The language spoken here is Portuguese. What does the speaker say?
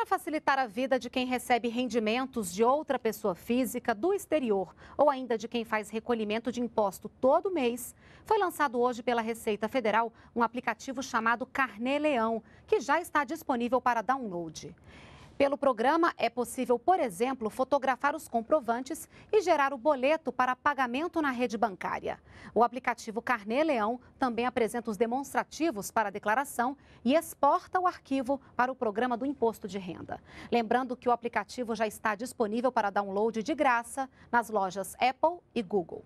Para facilitar a vida de quem recebe rendimentos de outra pessoa física do exterior ou ainda de quem faz recolhimento de imposto todo mês, foi lançado hoje pela Receita Federal um aplicativo chamado Carnê Leão, que já está disponível para download. Pelo programa, é possível, por exemplo, fotografar os comprovantes e gerar o boleto para pagamento na rede bancária. O aplicativo Carnê Leão também apresenta os demonstrativos para a declaração e exporta o arquivo para o programa do Imposto de Renda. Lembrando que o aplicativo já está disponível para download de graça nas lojas Apple e Google.